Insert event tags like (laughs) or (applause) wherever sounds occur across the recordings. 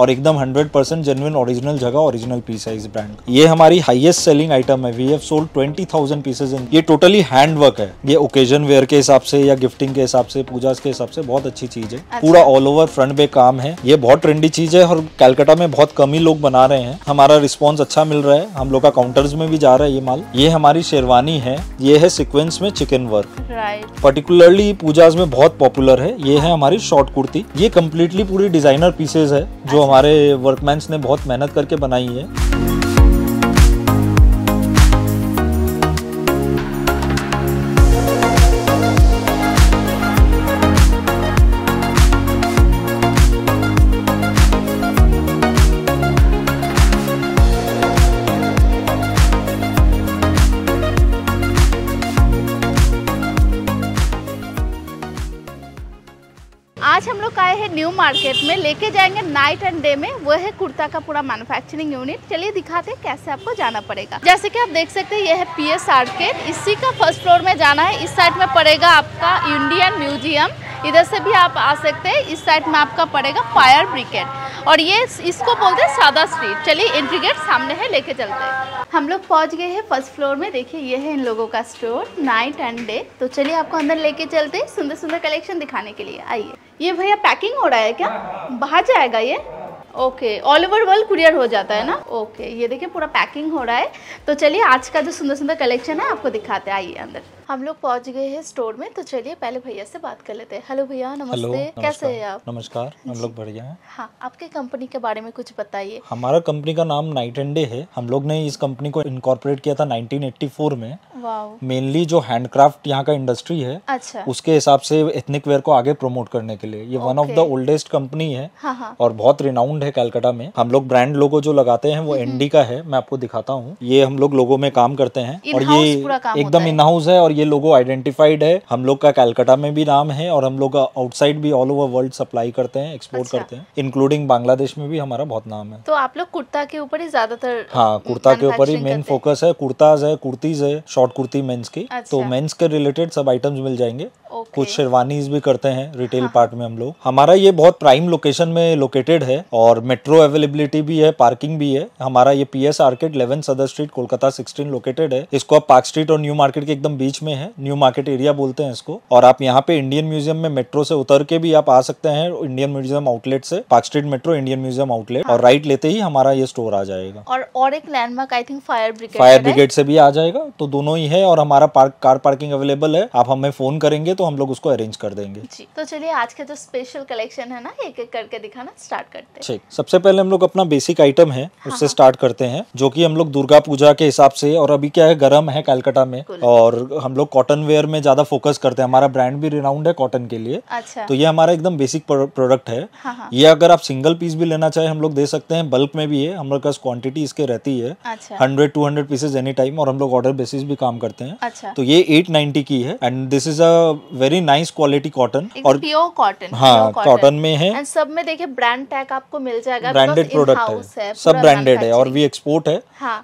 और एकदम 100 percent genuine original जगह ओरिजिनल पीस है इस ब्रांड का ये हमारी हाईएस्ट सेलिंग आइटम है we have sold twenty thousand pieces in ये टोटली हैंड वर्क है ये ओकेजन वेयर के हिसाब से या गिफ्टिंग के हिसाब से पूजा के हिसाब से बहुत अच्छी चीज है अच्छा। पूरा ऑल ओवर फ्रंट पे काम है ये बहुत ट्रेंडी चीज है और कैलकाटा में बहुत कम ही लोग बना रहे हैं हमारा रिस्पॉन्स अच्छा मिल रहा है हम लोग का काउंटर्स में भी जा रहा है ये माल ये हमारी शेरवानी है ये है सिक्वेंस में चिकन वर्क पर्टिकुलरली पूजा में बहुत पॉपुलर है ये है हमारी शॉर्ट कुर्ती ये कम्प्लीटली पूरी डिजाइनर पीसेज है जो अच्छा। हमारे वर्कमैन्स ने बहुत मेहनत करके बनाई है है न्यू मार्केट में लेके जाएंगे नाइट एंड डे में वो है कुर्ता का पूरा मैन्युफैक्चरिंग यूनिट चलिए दिखाते हैं कैसे आपको जाना पड़ेगा जैसे कि आप देख सकते हैं यह है पी एस इसी का फर्स्ट फ्लोर में जाना है इस साइड में पड़ेगा आपका इंडियन म्यूजियम इधर से भी आप आ सकते हैं इस साइड में आपका पड़ेगा फायर ब्रिकेट और ये इसको बोलते हैं सादा स्ट्रीट चलिए एंट्री गेट सामने है लेके चलते हैं हम लोग पहुंच गए हैं फर्स्ट फ्लोर में देखिए ये है इन लोगों का स्टोर नाइट एंड डे तो चलिए आपको अंदर लेके चलते हैं सुंदर सुंदर कलेक्शन दिखाने के लिए आइए ये भैया पैकिंग हो रहा है क्या हाँ, हाँ। बाहर जाएगा ये okay all over world courier हो जाता है ना हाँ। ओके okay, ये देखिए पूरा पैकिंग हो रहा है तो चलिए आज का जो सुंदर सुंदर कलेक्शन है आपको दिखाते हैं आइए अंदर हम लोग पहुंच गए हैं स्टोर में तो चलिए पहले भैया से बात कर लेते हैं हेलो भैया नमस्ते कैसे हैं आप नमस्कार हम लोग बढ़िया हैं हाँ आपके कंपनी के बारे में कुछ बताइए हमारा कंपनी का नाम नाइट एंड डे है हम लोग ने इस कंपनी को इनकॉर्पोरेट किया था 1984 में मेनली जो हैंडक्राफ्ट यहाँ का इंडस्ट्री है अच्छा उसके हिसाब से एथनिक वेयर को आगे प्रमोट करने के लिए ये one of the oldest company है हाँ, हाँ। और बहुत रिनाउंड ग्राउंड है कैलकाटा में हम लोग ब्रांड लोगो जो लगाते हैं वो एनडी का है मैं आपको दिखाता हूँ ये हम लोग लोगो में काम करते हैं और ये एकदम इन हाउस है और ये लोगो आइडेंटिफाइड है हम लोग का कैलकाटा में भी नाम है और हम लोग आउटसाइड भी ऑल ओवर वर्ल्ड सप्लाई करते हैं एक्सपोर्ट अच्छा। करते हैं इंक्लूडिंग बांग्लादेश में भी हमारा बहुत नाम है तो आप लोग कुर्ता के ऊपर ही ज्यादातर हाँ कुर्ता के ऊपर ही मेन फोकस है कुर्ताज है कुर्तीज है शॉर्ट कुर्ती मेन्स की तो मेन्स अच्छा। के रिलेटेड सब आइटम्स मिल जाएंगे okay. कुछ शेरवानीज भी करते हैं रिटेल हाँ. पार्ट में हम लोग हमारा ये बहुत प्राइम लोकेशन में लोकेटेड है और और मेट्रो अवेलेबिलिटी भी है पार्किंग भी है हमारा ये P S Arcade eleven Sudder street Kolkata sixteen located है इसको आप पार्क स्ट्रीट और न्यू मार्केट के एकदम बीच में है न्यू मार्केट एरिया बोलते हैं इसको और आप यहाँ पे इंडियन म्यूजियम में मेट्रो से उतर के भी आप आ सकते हैं इंडियन म्यूजियम आउटलेट से Park Street metro Indian Museum outlet और राइट लेते ही हमारा ये स्टोर आ जाएगा और और एक landmark I think fire brigade fire brigade से भी आ जाएगा तो दोनों ही है और हमारा पार्क कार पार्किंग अवेलेबल है आप हमें फोन करेंगे तो हम लोग उसको अरेंज कर देंगे जी तो चलिए आज का जो स्पेशल कलेक्शन है ना एक एक करके दिखाना स्टार्ट करते हैं सबसे पहले हम लोग अपना बेसिक आइटम है हाँ, उससे स्टार्ट हाँ। करते हैं जो कि हम लोग दुर्गा पूजा के हिसाब से और अभी क्या है गर्म है कैलकाटा में और हम लोग कॉटन वेयर में ज्यादा फोकस करते हैं हमारा ब्रांड भी रिनाउंड है कॉटन के लिए अच्छा। तो ये हमारा एकदम बेसिक प्रोडक्ट है हाँ, हाँ। ये अगर आप सिंगल पीस भी लेना चाहे हम लोग दे सकते हैं बल्क में भी है हम पास क्वांटिटी इसके रहती है hundred two hundred pieces any time और हम लोग ऑर्डर बेसिस भी काम करते हैं अच्छा। तो ये एट नाइनटी की है and this is a very nice quality cotton और प्योर कॉटन हाँ कॉटन में है सब में देखिए ब्रांड टैग आपको मिल जाएगा तो ब्रांडेड प्रोडक्ट है, सब ब्रांडेड है और वी एक्सपोर्ट है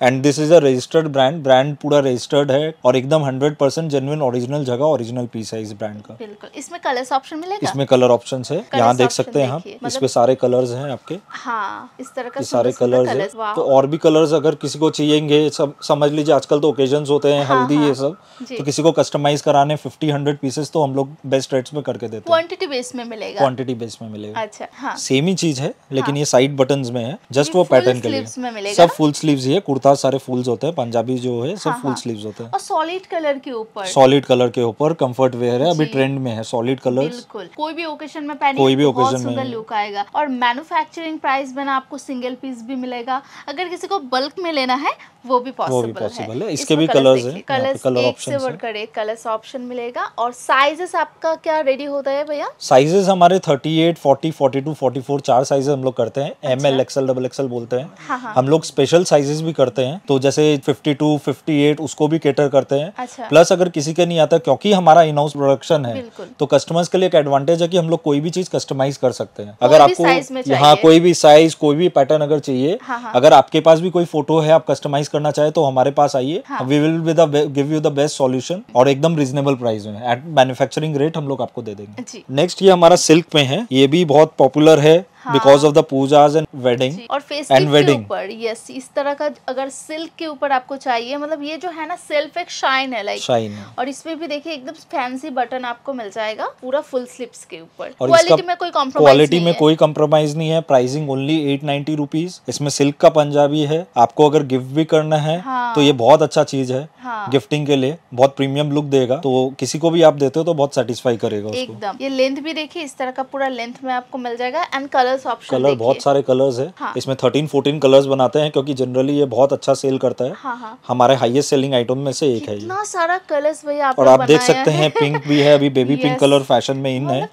and this is a registered brand brand पूरा रजिस्टर्ड है और एकदम हंड्रेड परसेंट जेनुअन ओरिजिनल जगह ओरिजिनल पीस है इस ब्रांड का बिल्कुल इसमें कलर्स ऑप्शन मिलेगा इसमें कलर ऑप्शन है यहाँ देख सकते हैं आप मतलब इसमें सारे कलर्स हैं आपके हाँ इस तरह का सारे कलर्स है तो और भी कलर्स अगर किसी को चाहिए समझ लीजिए आजकल तो ओकेजन होते हैं हाँ, हल्दी हाँ। ये सब तो किसी को कस्टमाइज कराने फिफ्टी हंड्रेड पीसेस तो हम लोग बेस्ट रेट्स में करके देते हैं क्वांटिटी बेस में मिलेगा क्वांटिटी बेस में मिलेगा अच्छा सेम हाँ। ही चीज है लेकिन लेकिन ये साइड बटन में है जस्ट वो पैटर्न के लिए सब फुल स्लीव ही है कुर्ता सारे फुल्स होते हैं पंजाबी जो है सब फुल हाँ, स्लीव हाँ। होते हैं सॉलिड कलर के ऊपर सॉलिड कलर के ऊपर कम्फर्ट वेयर है अभी ट्रेंड में है सॉलिड कलर कोई भी ओकेजन में पहने कोई भी ओकेजन तो में लुक आएगा और मैन्युफैक्चरिंग प्राइस में आपको सिंगल पीस भी मिलेगा अगर किसी को बल्क में लेना है वो भी पॉसिबल है इसके भी कलर्स है कलर ऑप्शन बढ़कर एक कलर्स ऑप्शन मिलेगा और साइजेस आपका क्या रेडी होता है भैया साइजेस हमारे 38, 40, 42, 44 चार साइजेस हम लोग करते हैं M L XL double XL बोलते हैं हाँ हाँ। हम लोग स्पेशल साइजेस भी करते हैं तो जैसे 52, 58 उसको भी केटर करते हैं अच्छा। प्लस अगर किसी के नहीं आता क्योंकि हमारा इनहाउस प्रोडक्शन है तो कस्टमर्स के लिए एक एडवांटेज है कि हम लोग कोई भी चीज कस्टमाइज कर सकते हैं अगर आपको यहाँ कोई भी साइज हाँ, कोई भी पैटर्न अगर चाहिए हाँ, हाँ। अगर आपके पास भी कोई फोटो है आप कस्टमाइज करना चाहे तो हमारे पास आइए we will give you the best solution और एकदम रिजनेबल प्राइस में एट मैन्युफैक्चरिंग रेट हम लोग आपको दे देंगे नेक्स्ट ये हमारा सिल्क में है ये भी बहुत पॉपुलर है because of the puja and wedding और फेस एंड वेडिंग यस इस तरह का अगर सिल्क के ऊपर आपको चाहिए मतलब ये जो है ना सेल्फ एक शाइन है लाइक शाइन और इसमें भी देखिए एकदम फैंसी बटन आपको मिल जाएगा पूरा फुल स्लिप्स के ऊपर क्वालिटी में कोई कॉम्प्रोमाइज क्वालिटी में कोई कॉम्प्रोमाइज नहीं है pricing only at ninety rupees इसमें सिल्क का पंजाबी है आपको अगर गिफ्ट भी करना है हाँ। तो ये बहुत अच्छा चीज है गिफ्टिंग हाँ। के लिए बहुत प्रीमियम लुक देगा तो किसी को भी आप देते हो तो बहुत सेटिस्फाई करेगा एकदम ये लेंथ भी देखिए इस तरह का पूरा लेंथ में आपको मिल जाएगा and colour colours option colour बहुत सारे कलर्स है हाँ. इसमें थर्टीन फोर्टीन कलर्स बनाते हैं क्योंकि जनरली ये बहुत अच्छा सेल करता है हाँ, हाँ. हमारे हाईएस्ट सेलिंग आइटम में से एक है ये सारा कलर्स भैया और आप देख सकते हैं पिंक भी है अभी बेबी पिंक कलर फैशन में इन है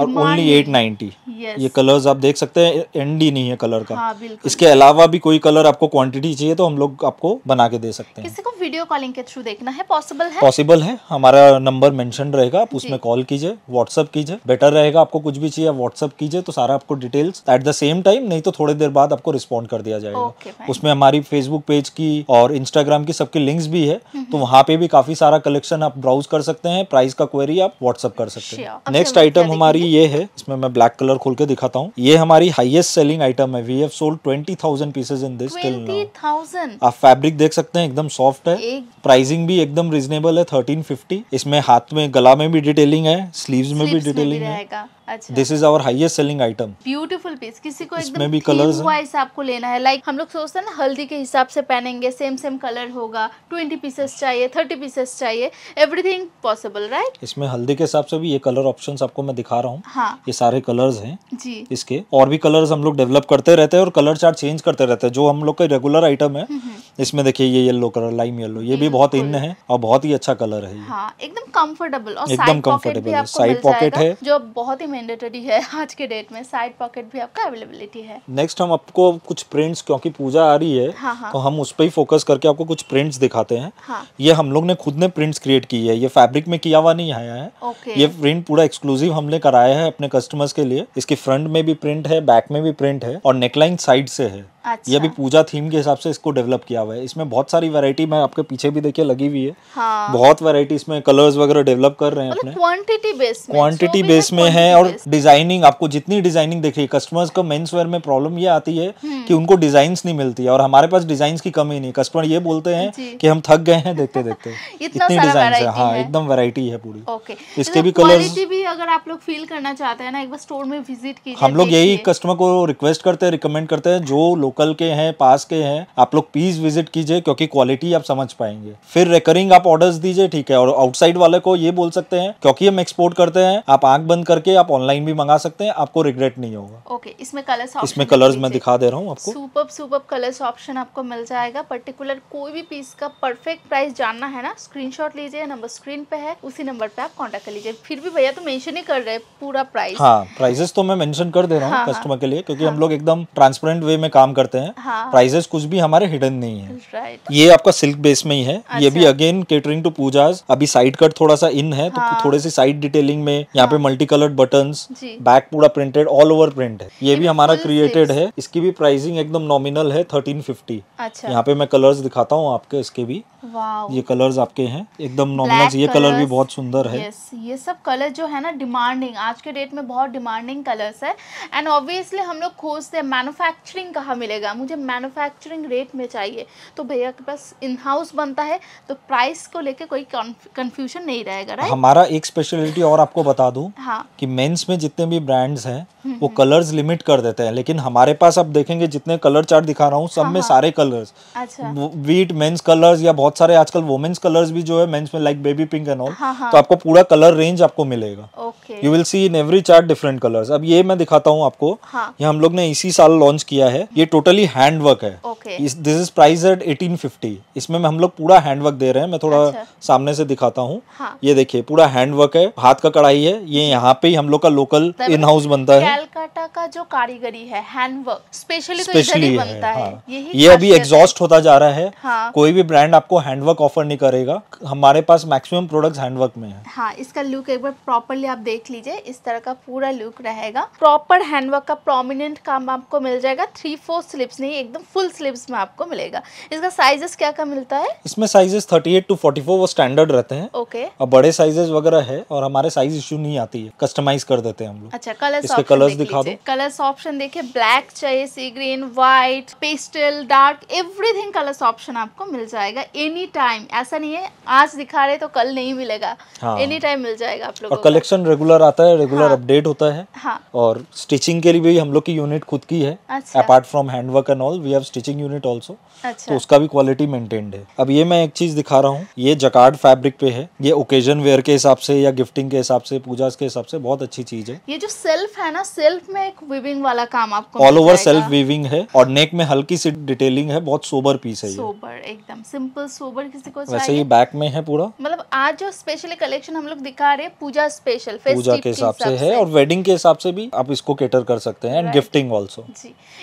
और ओनली एट नाइन्टी ये कलर्स आप देख सकते हैं एंड ही नहीं है कलर का हाँ, इसके अलावा भी कोई कलर आपको क्वांटिटी चाहिए तो हम लोग आपको बना के दे सकते हैं किसी को वीडियो कॉलिंग के थ्रू देखना है पॉसिबल है पॉसिबल है हमारा नंबर मेंशन रहेगा आप उसमें कॉल कीजिए व्हाट्सअप कीजिए बेटर रहेगा आपको कुछ भी चाहिए व्हाट्सअप कीजिए तो सारा आपको details at the same time नहीं तो थोड़ी देर बाद आपको रिस्पॉन्ड कर दिया जाएगा उसमें हमारी फेसबुक पेज की और इंस्टाग्राम की सबकी लिंक्स भी है हम्म, तो हम्म। वहाँ पे भी काफी सारा कलेक्शन आप ब्राउज कर सकते हैं प्राइस का क्वेरी आप व्हाट्सअप कर सकते हैं नेक्स्ट आइटम हमारी हमारी ये है इसमें मैं ब्लैक कलर खोल के दिखाता हूँ ये हमारी हाईएस्ट सेलिंग आइटम है we have sold twenty thousand pieces in this आप फैब्रिक देख सकते हैं एकदम सॉफ्ट है प्राइसिंग भी एकदम रिजनेबल है थर्टीन फिफ्टी इसमें हाथ में गला में भी डिटेलिंग है स्लीव में भी डिटेलिंग है this is our highest selling item beautiful piece किसी को एकदम भी कलर वाइज आपको लेना है लाइक like, हम लोग सोचते हैं ना हल्दी के हिसाब से पहनेंगे सेम सेम कलर होगा ट्वेंटी पीसेस चाहिए थर्टी पीसेस चाहिए एवरीथिंग पॉसिबल राइट इसमें हल्दी के हिसाब से भी ये कलर ऑप्शन आपको मैं दिखा रहा हूँ हाँ. ये सारे कलर है जी इसके और भी कलर हम लोग डेवलप करते रहते हैं और कलर चार्ट चेंज करते रहते हैं जो हम लोग का रेगुलर आइटम है हम्म, हम्म। इसमें देखिए ये येलो कलर लाइम येलो ये भी बहुत इन है और बहुत ही अच्छा कलर है हाँ, एकदम कम्फर्टेबल एकदम कम्फर्टेबल साइड पॉकेट है जो बहुत ही मैंडेटरी है (laughs) आज के डेट में साइड पॉकेट भी आपका अवेलेबिलिटी है नेक्स्ट हम आपको कुछ प्रिंट्स क्योंकि पूजा आ रही है हाँ हाँ। तो हम उस पर ही फोकस करके आपको कुछ प्रिंट्स दिखाते हैं हाँ। ये हम लोग ने खुद ने प्रिंट्स क्रिएट की है ये फैब्रिक में किया हुआ नहीं आया है ये प्रिंट पूरा एक्सक्लूसिव हमने कराया है अपने कस्टमर्स के लिए इसकी फ्रंट में भी प्रिंट है बैक में भी प्रिंट है और नेकलाइन साइड से है अच्छा। ये भी पूजा थीम के हिसाब से इसको डेवलप किया हुआ है इसमें बहुत सारी वैरायटी मैं आपके पीछे भी देखिए लगी हुई है हाँ। बहुत वैरायटी इसमें कलर्स वगैरह डेवलप कर रहे हैं मतलब अपने क्वांटिटी बेस में क्वांटिटी बेस में है और डिजाइनिंग आपको जितनी डिजाइनिंग देखिए कस्टमर्स को मेन्स वेयर में प्रॉब्लम ये आती है हम्म। की उनको डिजाइन नहीं मिलती है और हमारे पास डिजाइन की कमी नहीं कस्टमर ये बोलते हैं कि हम थक गए हैं देखते देखते (laughs) इतनी डिजाइन है हाँ एकदम वेरायटी है पूरी इसके मतलब भी कलर भी अगर आप लोग फील करना चाहते हैं ना एक बार स्टोर में विजिट हम लोग यही कस्टमर को रिक्वेस्ट करते हैं रिकमेंड करते हैं जो लोग लोकल के हैं पास के हैं आप लोग प्लीज विजिट कीजिए क्योंकि क्वालिटी आप समझ पाएंगे फिर रेकरिंग आप ऑर्डर्स दीजिए ठीक है और आउटसाइड वाले को ये बोल सकते हैं क्योंकि हम एक्सपोर्ट करते हैं आप आंख बंद करके आप ऑनलाइन भी मंगा सकते हैं आपको रिग्रेट नहीं होगा ओके इसमें कलर्स इसमें कलर्स मैं दिखा दे रहा हूँ आपको सुपर सुपर कलर्स ऑप्शन आपको मिल जाएगा पर्टिकुलर कोई भी पीस का परफेक्ट प्राइस जानना है ना स्क्रीन लीजिए नंबर स्क्रीन पे है उसी नंबर पे आप कॉन्टेक्ट कर लीजिए फिर भी भैया तो मेंशन ही कर रहे पूरा प्राइस हाँ प्राइसेस तो मैं मेंशन कर दे रहा हूँ कस्टमर हाँ, हाँ। के लिए क्योंकि हम हाँ। लोग एकदम ट्रांसपेरेंट वे में काम करते हैं हाँ। प्राइजेस कुछ भी हमारे हिडन नहीं है right. ये आपका सिल्क बेस में ही है अच्छा। ये भी अगेन केटरिंग टू पूजाज अभी साइड कट थोड़ा सा इन है तो हाँ। थोड़े से साइड डिटेलिंग में यहाँ पे मल्टी कलर्ड बटन बैक पूरा प्रिंटेड ऑल ओवर प्रिंट है ये भी हमारा क्रिएटेड है इसकी भी प्राइसिंग एकदम नॉमिनल है थर्टीन अच्छा। फिफ्टी यहाँ पे मैं कलर्स दिखाता हूँ आपके इसके भी ये कलर्स आपके हैं एकदम नॉमिनल ये कलर भी बहुत सुंदर है ये सब कलर जो है ना डिमांडिंग आज के डेट में बहुत डिमांडिंग कलर्स है एंड ऑब्वियसली हम लोग खोजते हैं मैन्युफैक्चरिंग कहा मिले मिलेगा मुझे मैन्युफैक्चरिंग रेट में चाहिए तो भैया के पास इन हाउस बनता है तो प्राइस को लेके कोई कन्फ्यूजन नहीं रहेगा राइट हमारा एक स्पेशलिटी और आपको बता दूं हाँ कि मेंस में जितने भी ब्रांड्स हैं हम्म, वो कलर्स हम्म। लिमिट कर देते हैं लेकिन हमारे पास आप देखेंगे जितने कलर चार्ट दिखा रहा हूँ सब हाँ, में हाँ। सारे कलर्स वीट मेंस कलर्स या बहुत सारे आजकल वुमेन्स कलर्स भी जो है मेंस में like baby pink and all तो आपको पूरा कलर रेंज आपको मिलेगा you will see in every chart different colours अब ये मैं दिखाता हूँ आपको हाँ। ये हम लोग ने इसी साल लॉन्च किया है ये टोटली हैंड वर्क है this is price at eighteen fifty इसमें हम लोग पूरा हैंड वर्क दे रहे हैं मैं थोड़ा अच्छा। सामने से दिखाता हूँ हाँ। ये देखिए पूरा हैंड वर्क है हाथ का कढ़ाई है ये यहाँ पे हम लोग का लोकल इन हाउस बनता है कैलकाटा का जो कारीगरी है हैंड वर्क स्पेशली स्पेशली ये अभी एग्जॉस्ट होता जा रहा है हाँ। कोई भी ब्रांड आपको हैंडवर्क ऑफर नहीं करेगा हमारे पास मैक्सिमम प्रोडक्ट हैंडवर्क में है हाँ, इसका लुक एक बार प्रॉपरली आप देख लीजिए इस तरह का पूरा लुक रहेगा प्रॉपर हैंडवर्क का प्रोमिनेंट काम आपको मिल जाएगा थ्री फोर स्लीव्स नहीं एकदम फुल स्लीव्स में आपको मिलेगा इसका साइजेस क्या का मिलता है इसमें साइजेस 38 टू 44 वो स्टैंडर्ड रहते हैं ओके okay. और बड़े साइजेस वगैरह है और हमारे साइज इश्यू नहीं आती है कस्टमाइज कर देते हैं हम लोग अच्छा कलर्स कलर्स दिखा दो कलर्स ऑप्शन देखिए ब्लैक चाहिए sea green white pastel dark everything colours option आपको मिल जाएगा एनी टाइम ऐसा नहीं है आज दिखा रहे तो कल नहीं मिलेगा एनी हाँ। टाइम मिल जाएगा आप लोग और कलेक्शन रेगुलर आता है रेगुलर अपडेट हाँ। होता है हाँ। और स्टिचिंग के लिए भी हम लोग की यूनिट खुद की है अपार्ट अच्छा। From hand work and all we have stitching unit also तो उसका भी क्वालिटी मेंटेन्ड है अब ये मैं एक चीज दिखा रहा हूँ ये जकार्ड फैब्रिक पे है ये ओकेजन वेयर के हिसाब से या गिफ्टिंग के हिसाब से पूजा के हिसाब से बहुत अच्छी चीज है ये जो सेल्फ है ना सेल्फ में एक वीविंग वाला काम आपको ऑल ओवर सेल्फ वीविंग है और नेक में हल्की सी डिटेलिंग है बहुत सोबर पीस है सोबर एकदम सिंपल सोबर किसी को वैसे ये बैक में है पूरा मतलब आज जो स्पेशली कलेक्शन हम लोग दिखा रहे पूजा स्पेशल पूजा के हिसाब से है और वेडिंग के हिसाब से भी आप इसको केटर कर सकते हैं एंड गिफ्टिंग ऑल्सो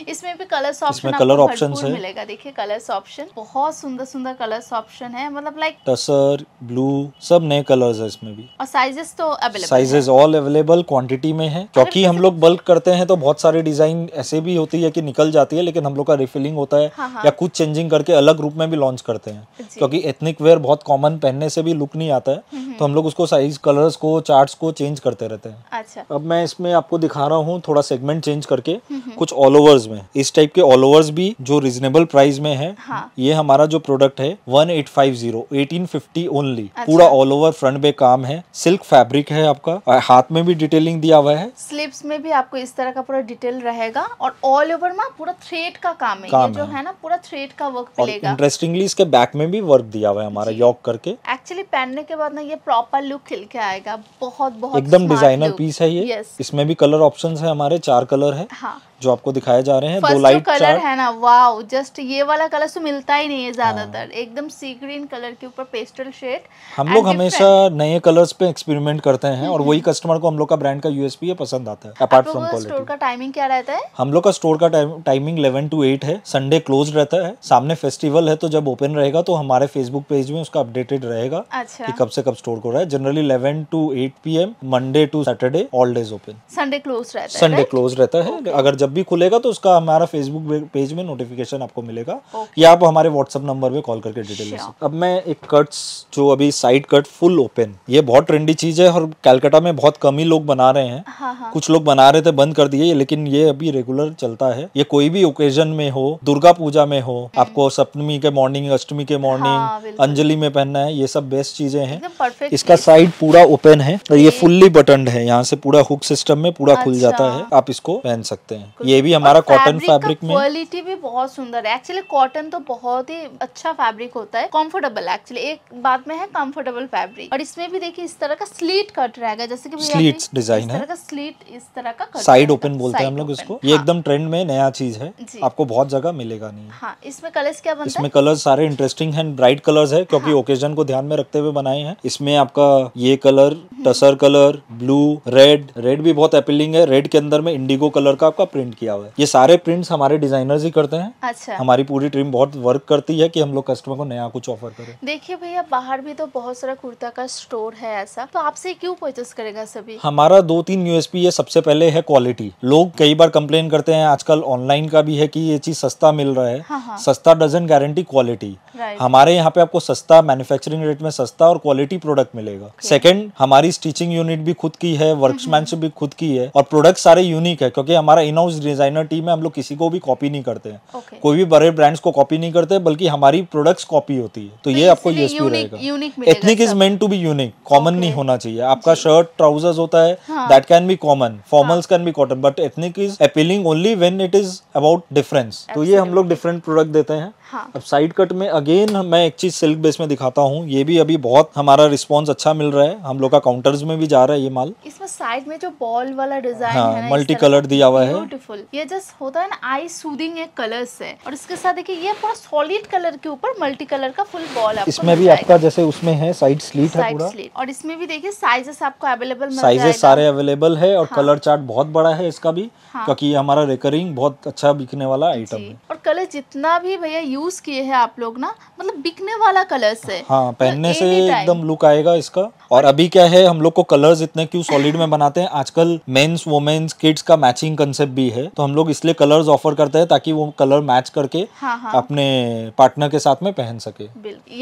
इसमें भी colour colours option colour option मिलेगा देखिए कलर्स ऑप्शन बहुत सुंदर सुंदर कलर्स ऑप्शन है मतलब लाइक टसर ब्लू सब नए कलर्स है इसमें भी और साइजेस तो available sizes all available quantity में है क्योंकि हम लोग बल्क करते हैं तो बहुत सारे डिजाइन ऐसे भी होती है की निकल जाती है लेकिन हम लोग का रिफिलिंग होता है हाँ, हाँ। या कुछ चेंजिंग करके अलग रूप में भी लॉन्च करते हैं क्योंकि एथनिक वेयर बहुत कॉमन पहनने से भी लुक नहीं आता है हम्म, हम्म। तो हम लोग उसको साइज कलर्स को चार्ट्स को चेंज करते रहते हैं अच्छा अब मैं इसमें आपको दिखा रहा हूँ थोड़ा सेगमेंट चेंज करके हम्म, कुछ ऑल ओवर्स में इस टाइप के ऑल ओवर्स भी जो रिजनेबल प्राइस में है हाँ. ये हमारा जो प्रोडक्ट है one eight five zero eighteen fifty only पूरा ऑल ओवर फ्रंट पे काम है सिल्क फैब्रिक है आपका हाथ में भी डिटेलिंग दिया हुआ है स्लिप्स में भी आपको इस तरह का पूरा डिटेल रहेगा और ऑल ओवर में पूरा थ्रेड का काम है काम ये जो है, है ना पूरा थ्रेड का वर्क मिलेगा इंटरेस्टिंगली इसके बैक में भी वर्क दिया हुआ है हमारा यॉक करके एक्चुअली पहनने के बाद ना ये प्रॉपर लुक खिल के आएगा बहुत बहुत एकदम डिजाइनर पीस है ये yes. इसमें भी कलर ऑप्शंस है हमारे चार कलर है हाँ. जो आपको दिखाए जा रहे हैं दो लाइट कलर है ना वाओ जस्ट ये वाला कलर तो मिलता ही नहीं है ज्यादातर हाँ. एकदम सी ग्रीन कलर के ऊपर पेस्टल शेड हम लोग हमेशा नए कलर्स पे एक्सपेरिमेंट करते हैं और वही कस्टमर को हम लोग का ब्रांड का यूएसपी पसंद आता है अपार्ट फ्रॉम स्टोर का टाइमिंग क्या रहता है हम लोग का स्टोर का टाइमिंग इलेवन टू एट है संडे क्लोज रहता है सामने फेस्टिवल है तो जब ओपन रहेगा तो हमारे फेसबुक पेज में उसका अपडेटेड रहेगा रहेगा अच्छा। कि कब से कब स्टोर हो रहा है generally eleven to eight P M Monday to Saturday all days open Sunday close रहता है संडे क्लोज रहता है अगर जब भी खुलेगा तो उसका हमारा फेसबुक पेज में नोटिफिकेशन आपको मिलेगा या आप हमारे व्हाट्सएप नंबर पे कॉल करके डिटेल ले सकते अब मैं एक कट्स जो अभी साइड कट फुल ओपन ये बहुत ट्रेंडी चीज है और कैलकाटा में बहुत कम ही लोग बना रहे हैं हाँ, हाँ। कुछ लोग बना रहे थे बंद कर दिए लेकिन ये अभी रेगुलर चलता है ये कोई भी ओकेजन में हो दुर्गा पूजा में हो हम्म। आपको सप्तमी के मॉर्निंग अष्टमी के मॉर्निंग हाँ, अंजलि में पहनना है ये सब सब बेस्ट चीजें हैं इसका साइड पूरा ओपन है और ये फुल्ली बटन है यहाँ से पूरा हुक सिस्टम में पूरा खुल जाता अच्छा। है आप इसको पहन सकते हैं ये भी हमारा कॉटन फैब्रिक में क्वालिटी भी बहुत सुंदर है एक्चुअली कॉटन तो बहुत ही अच्छा फैब्रिक होता है कम्फर्टेबल एक्चुअली एक बात में है कम्फर्टेबल फैब्रिक और इसमें भी देखिए इस तरह का स्लीट कट रहेगा जैसे की स्लीट डिजाइन है स्लीट इस तरह का साइड ओपन बोलते हैं हम लोग इसको ये हाँ। एकदम ट्रेंड में नया चीज है आपको बहुत जगह मिलेगा नहीं हाँ इसमें कलर्स क्या बनता इसमें कलर्स सारे इंटरेस्टिंग है ब्राइट कलर्स है क्योंकि ओकेजन हाँ। को ध्यान में में रखते हुए बनाए हैं इसमें आपका ये colour tussar colour blue red red भी बहुत अपीलिंग है रेड के अंदर में इंडिगो कलर का आपका प्रिंट किया हुआ है ये सारे प्रिंट्स हमारे डिजाइनर्स ही करते हैं अच्छा हमारी पूरी टीम बहुत वर्क करती है कि हम लोग कस्टमर को नया कुछ ऑफर करें देखिए भैया बाहर भी तो बहुत सारा कुर्ता का स्टोर है ऐसा तो आपसे क्यों परचेस करेगा सभी हमारा दो तीन यूएसपी ये सबसे पहले है क्वालिटी लोग कई बार कंप्लेन करते हैं आजकल ऑनलाइन का भी है की ये चीज सस्ता मिल रहा है हाँ, हाँ। सस्ता डजन गारंटी क्वालिटी हमारे यहाँ पे आपको सस्ता मैन्युफैक्चरिंग रेट रेट में सस्ता और क्वालिटी प्रोडक्ट मिलेगा सेकंड हमारी स्टिचिंग यूनिट भी खुद की है वर्कमैनशिप mm-hmm. भी खुद की है और प्रोडक्ट सारे यूनिक है क्योंकि हमारा इन हाउस डिजाइनर टीम है हम लोग किसी को भी कॉपी नहीं करते हैं okay. कोई भी बड़े ब्रांड्स को कॉपी नहीं करते बल्कि हमारी प्रोडक्ट्स कॉपी होती है तो, तो ये आपको यूएसपी रहेगा ethnic is meant to be unique common नहीं होना चाहिए आपका शर्ट ट्राउजर्स होता है that can be common formals can be cotton but ethnic is appealing only when it is about difference तो ये हम लोग डिफरेंट प्रोडक्ट देते हैं हाँ. अब साइड कट में अगेन मैं एक चीज सिल्क बेस में दिखाता हूँ ये भी अभी बहुत हमारा रिस्पॉन्स अच्छा मिल रहा है हम लोग का काउंटर्स में भी जा रहा है ये माल इसमें साइड में जो बॉल वाला डिजाइन हाँ, है मल्टी कलर दिया हुआ है ब्यूटीफुल ये जस्ट होता है ना आई सूदिंग है कलर से और इसके साथ देखिए ये पूरा सॉलिड कलर के ऊपर मल्टी कलर का फुल बॉल इसमें भी आपका जैसे उसमें है साइड स्लीट है पूरा और इसमें भी देखिये साइजेस आपको अवेलेबल साइजेस सारे अवेलेबल है और कलर हाँ। चार्ट बहुत बड़ा है इसका भी हाँ। क्योंकि हमारा रिकरिंग बहुत अच्छा बिकने वाला आइटम है और कलर जितना भी भैया यूज किए है आप लोग ना मतलब बिकने वाला कलर है हाँ, मतलब पहनने से एकदम लुक आएगा इसका और अभी क्या है हम लोग को कलर्स इतने क्यों सॉलिड में बनाते हैं आजकल मेन्स वुमेन्स किड्स का मैचिंग कंसेप्ट भी है तो हम लोग इसलिए कलर्स ऑफर करते हैं ताकि वो कलर मैच करके हाँ, हाँ। अपने पार्टनर के साथ में पहन सके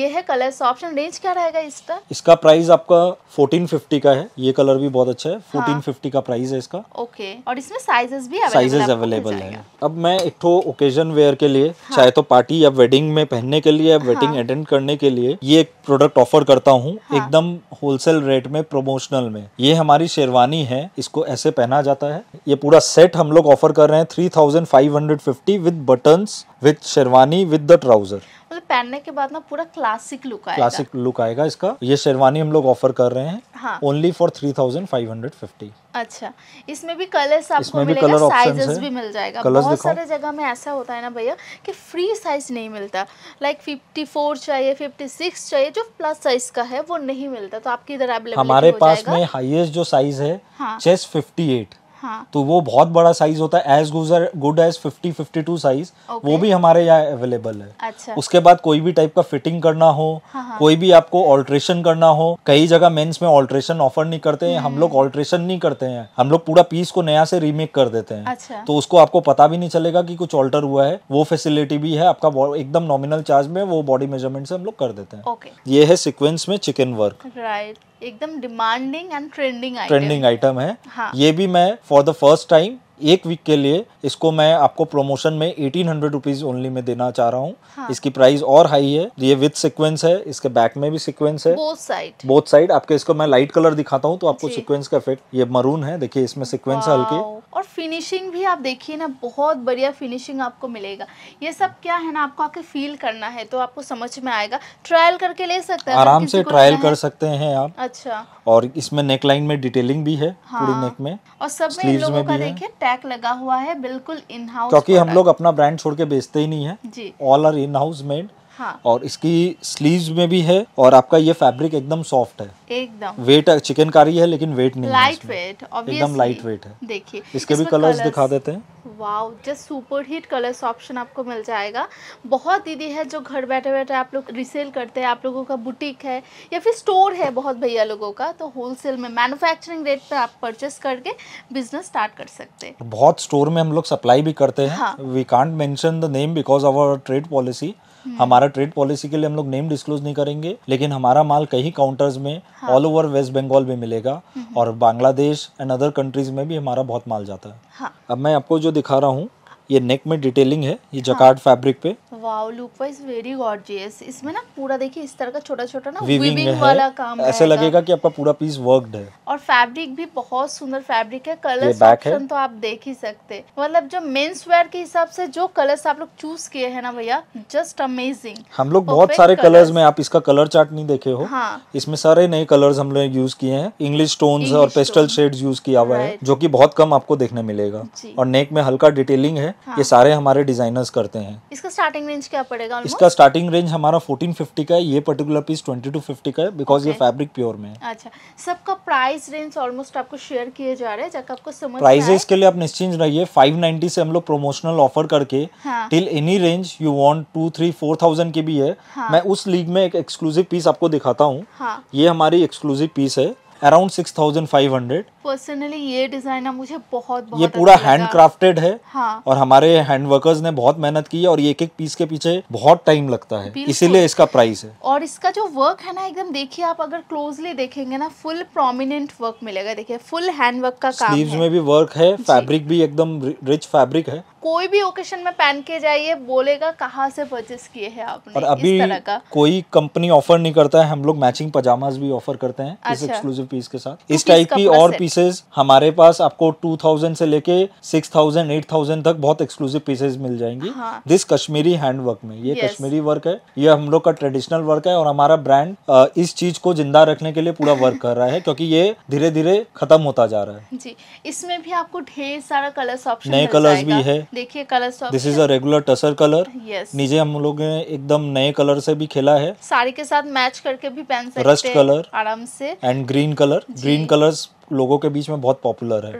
ये है कलर्स ऑप्शन रेंज क्या रहेगा इसका इसका प्राइस आपका फोर्टीन फिफ्टी का है ये कलर भी बहुत अच्छा है फोर्टीन हाँ। फिफ्टी का प्राइस है इसका ओके और इसमें साइजेस भी साइजेस अवेलेबल है अब मैं एक ओकेजन वेयर के लिए चाहे तो पार्टी या वेडिंग में पहनने के लिए या वेडिंग अटेंड करने के लिए ये एक प्रोडक्ट प्रोडक्ट ऑफर करता हूँ हाँ। एकदम होलसेल रेट में प्रमोशनल में ये हमारी शेरवानी है इसको ऐसे पहना जाता है ये पूरा सेट हम लोग ऑफर कर रहे हैं three thousand five hundred fifty with button with sherwani with the trouser मतलब पहनने के बाद ना पूरा क्लासिक लुक आएगा क्लासिक लुक आएगा इसका ये शेरवानी हम लोग ऑफर कर रहे हैं only for three thousand five hundred fifty अच्छा इसमें भी कलर्स आपको मिलेगा साइजेस भी मिल जाएगा बहुत सारे जगह में ऐसा होता है ना भैया कि फ्री साइज नहीं मिलता लाइक फिफ्टी फोर चाहिए फिफ्टी सिक्स चाहिए जो प्लस साइज का है वो नहीं मिलता तो आपकी इधर अवेलेबल हमारे पास में हाईएस्ट जो साइज है चेस्ट फिफ्टी एट हाँ। तो वो बहुत बड़ा साइज होता है एज गुजर good as fifty two size वो भी हमारे यहाँ अवेलेबल है अच्छा. उसके बाद कोई भी टाइप का फिटिंग करना हो हाँ, हाँ. कोई भी आपको ऑल्ट्रेशन करना हो कई जगह मेंस में ऑल्ट्रेशन ऑफर नहीं करते हैं हम हम्म। लोग ऑल्ट्रेशन नहीं करते हैं हम लोग पूरा पीस को नया से रीमेक कर देते हैं अच्छा। तो उसको आपको पता भी नहीं चलेगा की कुछ ऑल्टर हुआ है वो फैसिलिटी भी है आपका एकदम नॉमिनल चार्ज में वो बॉडी मेजरमेंट से हम लोग कर देते हैं ये है सिक्वेंस में चिकन वर्क राइट एकदम demanding and trending item trending item है हाँ. ये भी मैं फॉर द फर्स्ट टाइम एक वीक के लिए इसको मैं आपको प्रमोशन में एटीन हंड्रेड रुपीज़ ओनली में देना चाह रहा हूँ हाँ. इसकी प्राइस और हाई है ये विद सीक्वेंस है इसके बैक में भी सीक्वेंस है बोथ साइड बोथ साइड आपके इसको मैं लाइट कलर दिखाता हूँ तो आपको सीक्वेंस का इफेक्ट ये मरून है देखिए इसमें सीक्वेंस है हल्की और फिनिशिंग भी आप देखिए ना बहुत बढ़िया फिनिशिंग आपको मिलेगा ये सब क्या है ना आपको आके फील करना है तो आपको समझ में आएगा ट्रायल करके ले सकते हैं आराम से ट्रायल कर सकते हैं आप अच्छा और इसमें नेक लाइन में डिटेलिंग भी है पूरी नेक हाँ। में और सब में का देखिए टैग लगा हुआ है बिल्कुल इन हाउस क्योंकि हम लोग अपना ब्रांड छोड़ के बेचते ही नहीं है all are in house made हाँ. और इसकी स्लीव्स में भी है और आपका ये फैब्रिक एकदम सॉफ्ट है एकदम वेट चिकन कारी है लेकिन वेट नहीं लाइट वेट एकदम लाइट वेट है देखिए इसके भी कलर्स दिखा देते हैं wow just super hit colours option आपको मिल जाएगा बहुत दीदी है जो घर बैठे बैठे आप लोग रिसेल करते हैं आप लोगों का बुटीक है या फिर स्टोर है बहुत भैया लोगों का तो होलसेल में मैन्युफैक्चरिंग रेट पे आप परचेस करके बिजनेस स्टार्ट कर सकते हैं बहुत स्टोर में हम लोग सप्लाई भी करते हैं we can't mention the name because our trade policy hmm. हमारा ट्रेड पॉलिसी के लिए हम लोग नेम डिस्क्लोज नहीं करेंगे लेकिन हमारा माल कई काउंटर्स में ऑल ओवर वेस्ट बंगाल में मिलेगा हम्म। और बांग्लादेश एंड अदर कंट्रीज में भी हमारा बहुत माल जाता है हाँ. अब मैं आपको जो दिखा रहा हूँ ये नेक में डिटेलिंग है ये जकार्ड हाँ। फैब्रिक पे wow look wise very gorgeous इसमें ना पूरा देखिए इस तरह का छोटा छोटा ना वीविंग वाला काम ऐसा लगेगा कि आपका पूरा पीस वर्कड है और फैब्रिक भी बहुत सुंदर फैब्रिक है कलर ऑप्शन तो आप देख ही सकते मतलब जो मेन्स वेयर के हिसाब से जो कलर्स आप लोग चूज किए हैं ना भैया जस्ट अमेजिंग हम लोग बहुत सारे कलर्स में आप इसका कलर चार्ट नहीं देखे हो हाँ। इसमें सारे नए कलर्स हम लोग यूज किए हैं इंग्लिश स्टोन और पेस्टल शेड यूज किया हुआ है जो की बहुत कम आपको देखने मिलेगा और नेक में हल्का डिटेलिंग है हाँ। ये सारे हमारे डिजाइनर्स करते हैं इसका स्टार्टिंग रेंज क्या पड़ेगा almost? इसका स्टार्टिंग रेंज हमारा 1450 का है ये पर्टिकुलर पीस 2250 का है बिकॉज okay. ये फैब्रिक प्योर में है अच्छा सबका प्राइस रेंज ऑलमोस्ट आपको शेयर किए जा रहे हैं जाकर आपको समझ प्राइजेस के लिए आप निश्चिंत रहिए 590 से हम लोग प्रमोशनल ऑफर करके till any range you want two three four thousand की भी है हाँ। मैं उस लीग में एक एक्सक्लूसिव पीस आपको दिखाता हूँ हाँ। ये हमारी एक्सक्लूसिव पीस है around six thousand five hundred personally ये डिजाइन ना मुझे बहुत बहुत ये अच्छा पूरा हैंड क्राफ्टेड है हाँ। और हमारे हैंड वर्कर्स ने बहुत मेहनत की है और एक एक पीस के पीछे बहुत टाइम लगता है इसीलिए इसका प्राइस है और इसका जो वर्क है ना एकदम देखिए आप अगर क्लोजली देखेंगे ना फुल प्रोमिनेंट वर्क मिलेगा देखिए फुल हैंड वर्क का काम में भी वर्क है फैब्रिक भी एकदम रिच फैब्रिक है कोई भी ओकेशन में पहन के जाइए बोलेगा कहाँ से परचेस किए हैं आपने और अभी इस तरह का कोई कंपनी ऑफर नहीं करता है हम लोग मैचिंग पजामाज भी ऑफर करते हैं अच्छा। इस एक्सक्लूसिव पीस के साथ इस टाइप की और पीस पीसेस हमारे पास आपको 2000 से लेके 6000 8000 तक बहुत एक्सक्लूसिव पीसेस मिल जाएंगी दिस हाँ। कश्मीरी हैंड वर्क में ये yes. कश्मीरी वर्क है ये हम लोग का ट्रेडिशनल वर्क है और हमारा ब्रांड इस चीज को जिंदा रखने के लिए पूरा वर्क कर रहा है क्योंकि ये धीरे धीरे खत्म होता जा रहा है जी इसमें भी आपको ढेर सारा कलर्स ऑप्शन नए कलर्स भी है देखिए colours this is a regular tussar colour नीचे हम लोग ने एकदम नए कलर से भी खेला है साड़ी के साथ मैच करके भी पहन सकते रस्ट कलर आराम से and green colour green colours लोगों के बीच में बहुत पॉपुलर है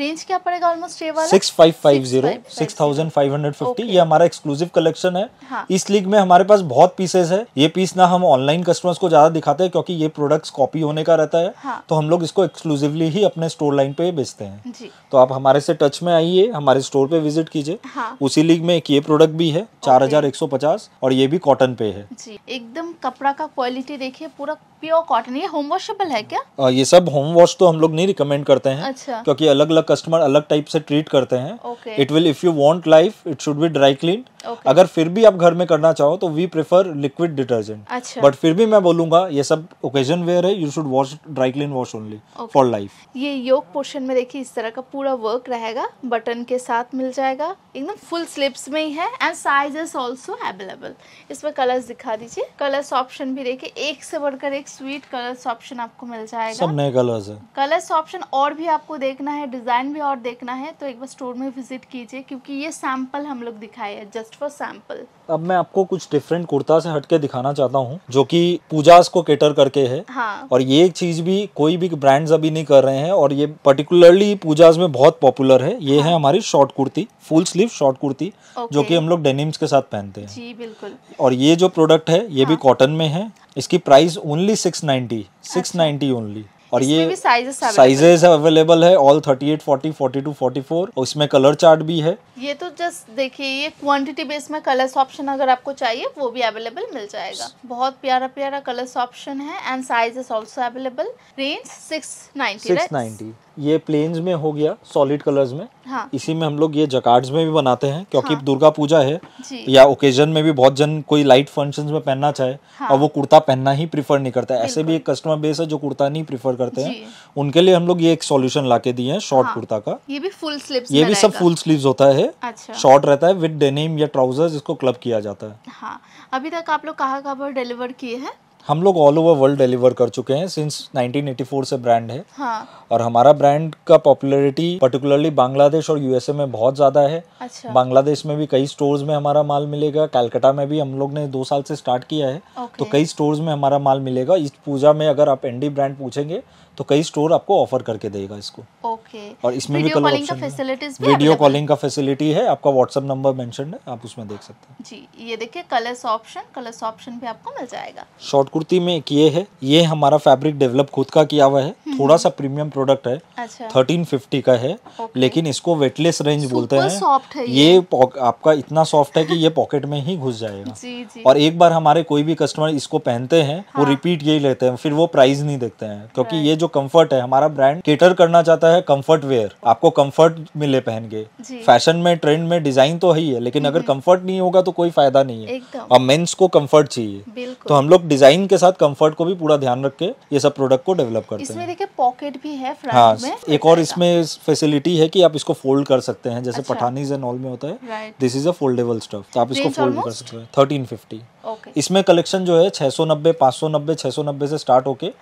रेंज क्या पड़ेगा ऑलमोस्ट ये वाला 6550 6550 okay. ये हमारा एक्सक्लूसिव कलेक्शन है हाँ. इस लीग में हमारे पास बहुत पीसेस है ये पीस ना हम ऑनलाइन कस्टमर्स को ज्यादा दिखाते हैं क्योंकि ये प्रोडक्ट कॉपी होने का रहता है हाँ. तो हम लोग इसको एक्सक्लूसिवली ही अपने स्टोर लाइन पे बेचते हैं जी. तो आप हमारे से टच में आइए हमारे स्टोर पे विजिट कीजिए हाँ। उसी लीग में एक ये प्रोडक्ट भी है चार और ये भी कॉटन पे है जी एकदम कपड़ा का क्वालिटी देखिए पूरा प्योर कॉटन ये होम वॉशेबल है क्या आ, ये सब होम वॉश तो हम लोग नहीं रिकमेंड करते हैं अच्छा क्योंकि अलग अलग कस्टमर अलग टाइप से ट्रीट करते हैं it will if you want life it should be dry clean Okay. अगर फिर भी आप घर में करना चाहो तो we prefer liquid detergent but फिर भी मैं बोलूंगा ये सब ओकेजन वेयर है you should wash dry clean wash only for life ये योग पोर्शन में देखिए इस तरह का पूरा वर्क रहेगा बटन के साथ मिल जाएगा एकदम फुल स्लिप्स में ही है and size is also available इसमें कलर्स दिखा दीजिए कलर्स ऑप्शन भी देखिए एक से बढ़कर एक स्वीट कलर्स ऑप्शन आपको मिल जाएगा सब नए कलर्स है कलर्स ऑप्शन और भी आपको देखना है डिज़ाइन भी और देखना है तो एक बार स्टोर में विजिट कीजिए क्योंकि ये सैंपल हम लोग दिखाए हैं जस्ट फॉर सैंपल अब मैं आपको कुछ डिफरेंट कुर्ता से हटके दिखाना चाहता हूँ जो की पूजा को केटर करके है हाँ। और ये चीज भी कोई भी ब्रांड्स अभी नहीं कर रहे हैं और ये पर्टिकुलरली पूजा में बहुत पॉपुलर है ये है हाँ। हमारी short kurti full sleeve short kurti जो कि हम लोग डेनिम्स के साथ पहनते हैं जी बिल्कुल और ये जो प्रोडक्ट है ये हाँ। भी कॉटन में है इसकी price only six ninety six ninety only और ये साइजेस अवेलेबल है all thirty eight forty forty two forty four उसमें कलर चार्ट भी है ये तो जस्ट देखिए ये क्वांटिटी बेस में कलर्स ऑप्शन अगर आपको चाहिए वो भी अवेलेबल मिल जाएगा बहुत प्यारा प्यारा कलर्स ऑप्शन है and sizes also available range six ninety ये प्लेन्स में हो गया सॉलिड कलर्स में हाँ. इसी में हम लोग ये जकार्ड्स में भी बनाते हैं क्योंकि हाँ. दुर्गा पूजा है या ओकेजन में भी बहुत जन कोई लाइट फंक्शंस में पहनना चाहे हाँ. और वो कुर्ता पहनना ही प्रीफर नहीं करता ऐसे भी एक कस्टमर बेस है जो कुर्ता नहीं प्रीफर करते हैं उनके लिए हम लोग ये एक सोल्यूशन ला दिए हैं शॉर्ट हाँ। कुर्ता का ये भी फुल स्लीव ये भी सब फुल स्लीव होता है शॉर्ट अच्छा। रहता है विद डेनिम या ट्राउजर जिसको क्लब किया जाता है हाँ। अभी तक आप लोग कहाँ कहाँ पर डिलीवर किए हैं हम लोग ऑल ओवर वर्ल्ड डिलीवर कर चुके हैं सिंस 1984 से ब्रांड है हाँ. और हमारा ब्रांड का पॉपुलैरिटी पर्टिकुलरली बांग्लादेश और यूएसए में बहुत ज्यादा है अच्छा. बांग्लादेश में भी कई स्टोर्स में हमारा माल मिलेगा कैलकाटा में भी हम लोग ने दो साल से स्टार्ट किया है तो okay. तो कई स्टोर्स में हमारा माल मिलेगा इस पूजा में अगर आप एनडी ब्रांड पूछेंगे तो कई स्टोर आपको ऑफर करके देगा इसको ओके और इसमें भी कलर ऑप्शन वीडियो कॉलिंग का फैसिलिटी है आपका व्हाट्सएप नंबर मेंशन है आप उसमें देख सकते हैं जी ये देखिए कलर्स ऑप्शन कलर्स ऑप्शन भी आपको मिल जाएगा शॉर्ट कुर्ती में एक ये है ये हमारा फैब्रिक डेवलप खुद का किया हुआ है हम्म। थोड़ा सा प्रीमियम प्रोडक्ट है थर्टीन अच्छा। फिफ्टी का है लेकिन इसको वेटलेस रेंज बोलते हैं ये आपका इतना सॉफ्ट है की ये पॉकेट में ही घुस जाएगा (laughs) और एक बार हमारे कोई भी कस्टमर इसको पहनते हैं वो रिपीट हाँ। यही लेते हैं फिर वो प्राइस नहीं देखते हैं क्योंकि ये जो कंफर्ट है हमारा ब्रांड केटर करना चाहता है कंफर्ट वेयर आपको कंफर्ट मिले पहन के फैशन में ट्रेंड में डिजाइन तो है ही है लेकिन अगर कंफर्ट हम्म। नहीं होगा तो कोई फायदा नहीं है और मेन्स को कंफर्ट चाहिए तो हम लोग डिजाइन के साथ कंफर्ट को भी पूरा ध्यान रख के ये सब प्रोडक्ट को डेवलप करते हैं देखिए पॉकेट भी है हाँ एक और अच्छा। इसमें फैसिलिटी है की आप इसको फोल्ड कर सकते हैं जैसे अच्छा। पठानीज एंड ऑल में होता है this is a foldable stuff तो आप इसको फोल्ड कर सकते हैं थर्टीन फिफ्टी okay. इसमें कलेक्शन जो है 690 590 690 से स्टार्ट होके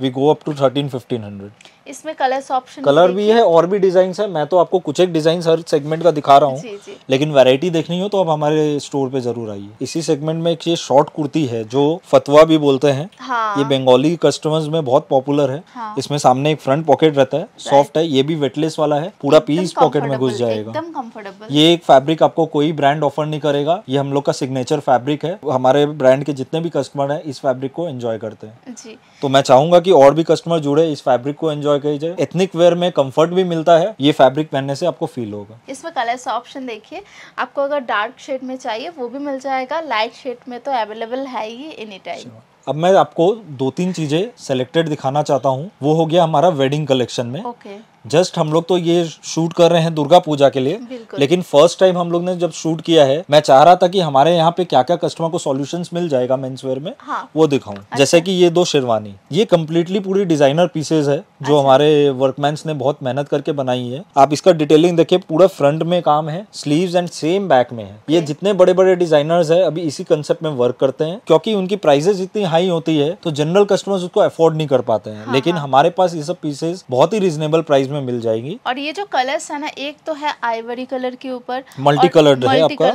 वी गो अप टू 13 1500 इसमें कलर्स ऑप्शन कलर भी है और भी डिजाइन है मैं तो आपको कुछ एक डिजाइन हर सेगमेंट का दिखा रहा हूँ लेकिन वेरायटी देखनी हो तो आप हमारे स्टोर पे जरूर आइए इसी सेगमेंट में एक ये शॉर्ट कुर्ती है जो फतवा भी बोलते हैं हाँ। ये बंगाली कस्टमर्स में बहुत पॉपुलर है हाँ। इसमें सामने एक फ्रंट पॉकेट रहता है सॉफ्ट है ये भी वेटलेस वाला है पूरा पीस पॉकेट में घुस जाएगा ये एक फैब्रिक आपको कोई ब्रांड ऑफर नहीं करेगा ये हम लोग का सिग्नेचर फैब्रिक है हमारे हमारे ब्रांड के जितने भी कस्टमर हैं इस फैब्रिक को एंजॉय करते हैं जी तो मैं चाहूंगा कि और भी कस्टमर जुड़े इस फैब्रिक को एंजॉय जाए एथनिक वेयर में कंफर्ट भी मिलता है ये फैब्रिक पहनने से आपको फील होगा इसमें कलर्स ऑप्शन देखिए आपको अगर डार्क शेड में चाहिए वो भी मिल जाएगा लाइट शेड में तो अवेलेबल है ही एनी टाइम अब मैं आपको दो तीन चीजें सेलेक्टेड दिखाना चाहता हूँ वो हो गया हमारा वेडिंग कलेक्शन में okay. जस्ट हम लोग तो ये शूट कर रहे हैं दुर्गा पूजा के लिए लेकिन फर्स्ट टाइम हम लोग ने जब शूट किया है मैं चाह रहा था कि हमारे यहाँ पे क्या क्या कस्टमर को सोल्यूशन मिल जाएगा मेन्स वेयर में हाँ। वो दिखाऊं अच्छा। जैसे कि ये दो शेरवानी ये कम्प्लीटली पूरी डिजाइनर पीसेज है जो अच्छा। हमारे वर्कमैन ने बहुत मेहनत करके बनाई है आप इसका डिटेलिंग देखिए पूरा फ्रंट में काम है स्लीव एंड सेम बैक में है ये जितने बड़े बड़े डिजाइनर्स है अभी इसी कंसेप्ट में वर्क करते हैं क्योंकि उनकी प्राइजेस इतनी हाई होती है तो जनरल कस्टमर्स उसको अफोर्ड नहीं कर पाते हैं हाँ, लेकिन हाँ। हमारे पास ये सब पीसेज बहुत ही रिजनेबल प्राइस साइज में मिल जाएगी और ये जो कलर है ना एक तो है आईवरी कलर के ऊपर मल्टी कलर है आपका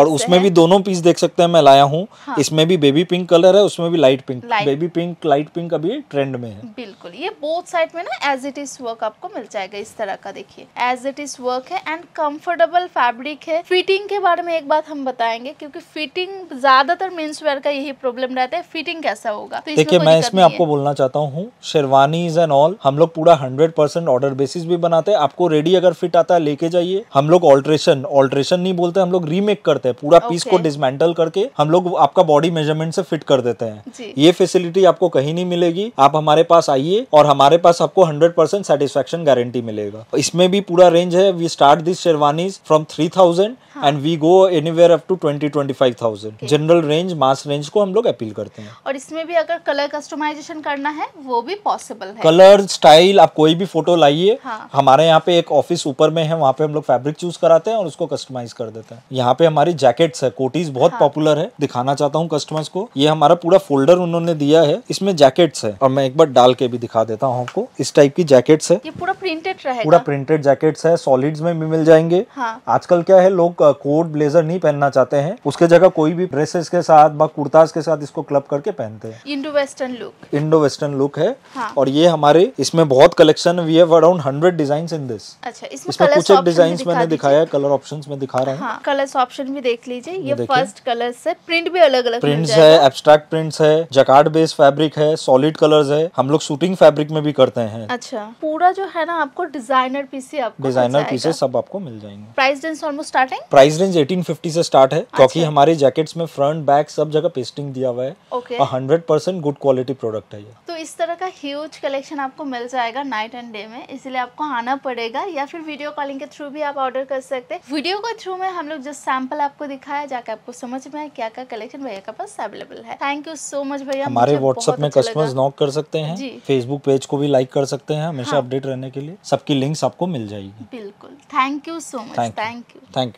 और उसमें भी दोनों पीस देख सकते हैं मैं लाया हूँ हाँ। इसमें भी बेबी पिंक कलर है उसमें भी light pink baby pink light pink अभी ट्रेंड में है बिल्कुल ये बोथ साइड में ना एज इट इज वर्क आपको मिल जाएगा इस तरह का देखिए एज इट इज वर्क है एंड कम्फर्टेबल फेब्रिक है फिटिंग के बारे में एक बात हम बताएंगे क्योंकि फिटिंग ज्यादातर मेन्स वेयर का यही प्रॉब्लम रहता है फिटिंग कैसा होगा तो देखिये मैं इसमें आपको बोलना चाहता हूँ शेरवानीज एंड ऑल हम लोग पूरा हंड्रेड ऑर्डर बेसिस भी बनाते हैं आपको रेडी अगर फिट आता है लेके जाइए हम लोग ऑल्ट्रेशन ऑल्ट्रेशन नहीं बोलते हम लोग रीमेक करते हैं पूरा पीस को डिसमेंटल करके हम लोग आपका बॉडी मेजरमेंट से फिट कर देते हैं ये फैसिलिटी आपको कहीं नहीं मिलेगी आप हमारे पास आइए और हमारे पास आपको हंड्रेड परसेंट सेटिस्फेक्शन गारंटी मिलेगा इसमें भी पूरा रेंज है we start this sherwanis from three thousand and we go anywhere up to twenty twenty five thousand general range mass range को हम लोग अपील करते हैं और इसमें भी अगर कलर कस्टमाइजेशन करना है वो भी पॉसिबल है कलर स्टाइल आप कोई भी फोटो लाइए चाहिए हाँ। हमारे यहाँ पे एक ऑफिस ऊपर में है वहाँ पे हम लोग फैब्रिक चूज कराते हैं और उसको कस्टमाइज कर देते हैं यहाँ पे हमारी जैकेट्स है कोटीज बहुत पॉपुलर हाँ। है दिखाना चाहता हूँ कस्टमर्स को ये हमारा पूरा फोल्डर उन्होंने दिया है इसमें जैकेट्स है और मैं एक बार डाल के भी दिखा देता हूँ आपको इस टाइप की जैकेट्स है पूरा प्रिंटेड पूरा प्रिंटेड जैकेट्स है सॉलिड्स में भी मिल जाएंगे हाँ। आजकल क्या है लोग कोट ब्लेजर नहीं पहनना चाहते हैं उसके जगह कोई भी ड्रेसेस के साथ व कुर्ताज के साथ इसको क्लब करके पहनते हैं Indo western look Indo western look है हाँ। और ये हमारे इसमें बहुत कलेक्शन वी है around hundred design in this अच्छा इसमें, कुछ एक डिजाइन मैंने दिखाया है कलर ऑप्शन में दिखा रहा हूँ कलर हाँ, ऑप्शन भी देख लीजिए ये फर्स्ट कलर है प्रिंट भी अलग अलग प्रिंट्स है एब्स्ट्रैक्ट प्रिंट्स है जकार्ड बेस्ड फैब्रिक है सॉलिड कलर्स है हम लोग शूटिंग फैब्रिक में भी करते हैं अच्छा पूरा जो है ना आपको डिजाइनर पीसी आपको डिजाइनर पीसे सब आपको मिल जाएंगे price range almost starting price range 1850 से स्टार्ट है क्योंकि अच्छा। हमारे जैकेट्स में फ्रंट बैक सब जगह पेस्टिंग दिया हुआ है और hundred percent good quality product है ये तो इस तरह का ह्यूज कलेक्शन आपको मिल जाएगा नाइट एंड डे में इस इसलिए आपको आना पड़ेगा या फिर वीडियो कॉलिंग के थ्रू भी आप ऑर्डर कर सकते हैं वीडियो के थ्रू में हम लोग जो सैंपल आपको दिखाया जाकर आपको समझ में क्या क्या कलेक्शन भैया के पास अवेलेबल है थैंक यू सो मच भैया हमारे व्हाट्सएप में कस्टमर्स अच्छा नॉक कर सकते हैं फेसबुक पेज को भी लाइक कर सकते हैं हमेशा अपडेट हाँ। रहने के लिए सबकी लिंक आपको मिल जाएगी बिल्कुल thank you so much thank you thank you